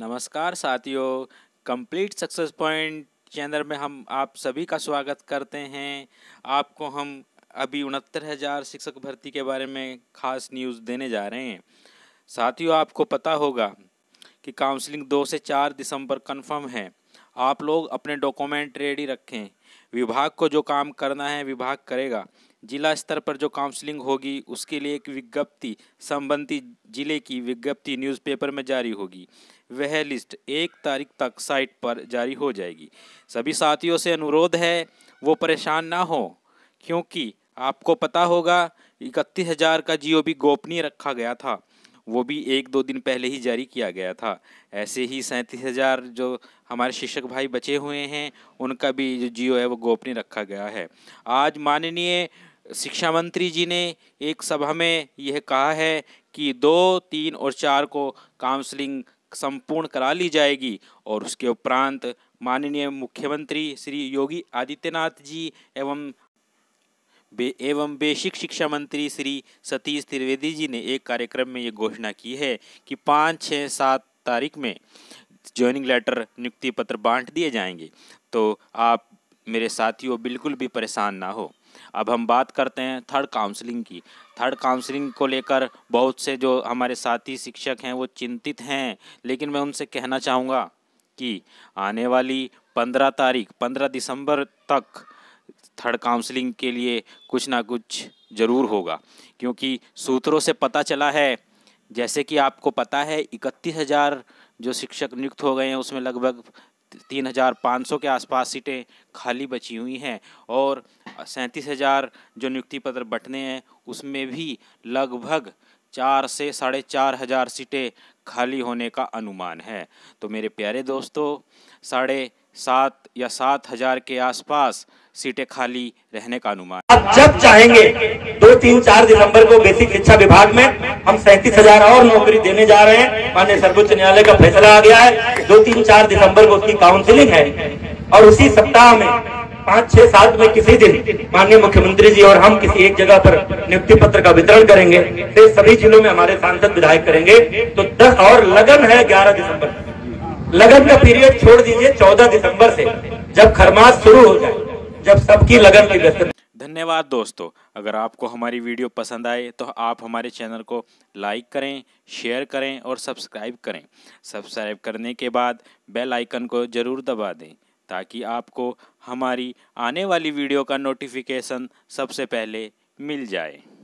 नमस्कार साथियों complete success point channel में हम आप सभी का स्वागत करते हैं आपको हम अभी उनहत्तर हज़ार शिक्षक भर्ती के बारे में खास न्यूज़ देने जा रहे हैं साथियों आपको पता होगा कि काउंसलिंग दो से चार दिसंबर कंफर्म है आप लोग अपने डॉक्यूमेंट रेडी रखें विभाग को जो काम करना है विभाग करेगा जिला स्तर पर जो काउंसलिंग होगी उसके लिए एक विज्ञप्ति संबंधित जिले की विज्ञप्ति न्यूज़पेपर में जारी होगी वह लिस्ट एक तारीख तक साइट पर जारी हो जाएगी सभी साथियों से अनुरोध है वो परेशान ना हो क्योंकि आपको पता होगा इकतीस हज़ार का जियो भी गोपनीय रखा गया था वो भी एक दो दिन पहले ही जारी किया गया था ऐसे ही सैंतीस हज़ार जो हमारे शिक्षक भाई बचे हुए हैं उनका भी जो जियो है वो गोपनीय रखा गया है आज माननीय शिक्षा मंत्री जी ने एक सभा में यह कहा है कि दो तीन और चार को काउंसलिंग संपूर्ण करा ली जाएगी और उसके उपरांत माननीय मुख्यमंत्री श्री योगी आदित्यनाथ जी एवं बे एवं बेसिक शिक्षा मंत्री श्री सतीश त्रिवेदी जी ने एक कार्यक्रम में ये घोषणा की है कि पाँच छः सात तारीख में ज्वाइनिंग लेटर नियुक्ति पत्र बांट दिए जाएंगे तो आप मेरे साथियों बिल्कुल भी परेशान ना हो अब हम बात करते हैं थर्ड काउंसलिंग की थर्ड काउंसलिंग को लेकर बहुत से जो हमारे साथी शिक्षक हैं वो चिंतित हैं लेकिन मैं उनसे कहना चाहूँगा कि आने वाली पंद्रह तारीख पंद्रह दिसंबर तक थर्ड काउंसलिंग के लिए कुछ ना कुछ ज़रूर होगा क्योंकि सूत्रों से पता चला है जैसे कि आपको पता है इकतीस हज़ार जो शिक्षक नियुक्त हो गए हैं उसमें लगभग तीन हज़ार पाँच सौ के आसपास सीटें खाली बची हुई हैं और सैंतीस हज़ार जो नियुक्ति पत्र बटने हैं उसमें भी लगभग चार से साढ़े चार हज़ार सीटें खाली होने का अनुमान है तो मेरे प्यारे दोस्तों साढ़े सात या सात हज़ार के आसपास सीटें खाली रहने का अनुमान आप जब चाहेंगे दो तीन चार दिसंबर को बेसिक शिक्षा विभाग में हम सैंतीस हजार और नौकरी देने जा रहे हैं माननीय सर्वोच्च न्यायालय का फैसला आ गया है दो तीन चार दिसंबर को उसकी काउंसिलिंग है और उसी सप्ताह में पांच छह सात में किसी दिन माननीय मुख्यमंत्री जी और हम किसी एक जगह पर नियुक्ति पत्र का वितरण करेंगे सभी जिलों में हमारे सांसद विधायक करेंगे तो दस और लगन है ग्यारह दिसंबर लगन का पीरियड छोड़ दीजिए चौदह दिसंबर से जब खरमास शुरू हो जाए जब सबकी लगन की व्यस्त धन्यवाद दोस्तों अगर आपको हमारी वीडियो पसंद आए तो आप हमारे चैनल को लाइक करें शेयर करें और सब्सक्राइब करें सब्सक्राइब करने के बाद बेल आइकन को ज़रूर दबा दें ताकि आपको हमारी आने वाली वीडियो का नोटिफिकेशन सबसे पहले मिल जाए